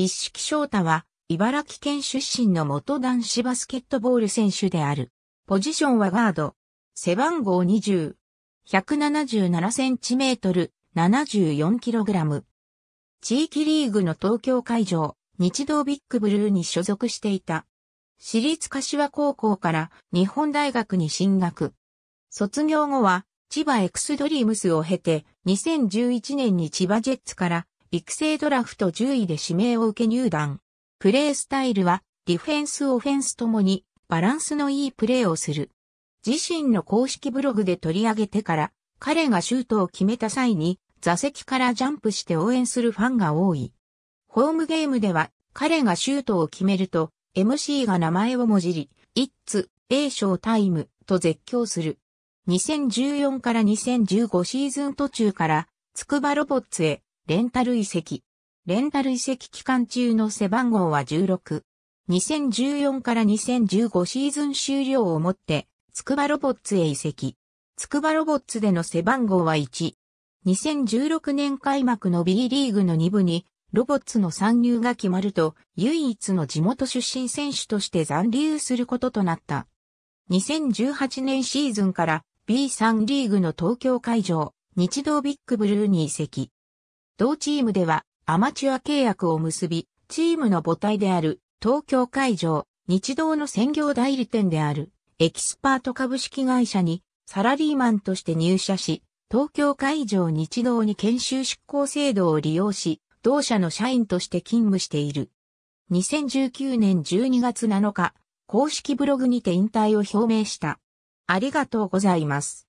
一色翔太は、茨城県出身の元男子バスケットボール選手である。ポジションはガード。背番号20。177センチメートル、74キログラム。地域リーグの東京会場、日動ビッグブルーに所属していた。私立柏高校から日本大学に進学。卒業後は、千葉エクスドリームスを経て、2011年に千葉ジェッツから育成ドラフト10位で指名を受け入団。プレースタイルは、ディフェンスオフェンスともに、バランスのいいプレーをする。自身の公式ブログで取り上げてから、彼がシュートを決めた際に、座席からジャンプして応援するファンが多い。ホームゲームでは、彼がシュートを決めると、MC が名前をもじり、イッツ、A 賞タイムと絶叫する。2014から2015シーズン途中から、つくばロボッツへレンタル移籍。レンタル移籍期間中の背番号は16。2014から2015シーズン終了をもって、つくばロボッツへ移籍。つくばロボッツでの背番号は1。2016年開幕の B リーグの2部に、ロボッツの参入が決まると、唯一の地元出身選手として残留することとなった。2018年シーズンから B3 リーグの東京会場、日動ビッグブルーに移籍。同チームではアマチュア契約を結び、チームの母体である東京会場、日動の専業代理店であるエキスパート株式会社にサラリーマンとして入社し、東京会場日動に研修執行制度を利用し、同社の社員として勤務している。2019年12月7日、公式ブログにて引退を表明した。ありがとうございます。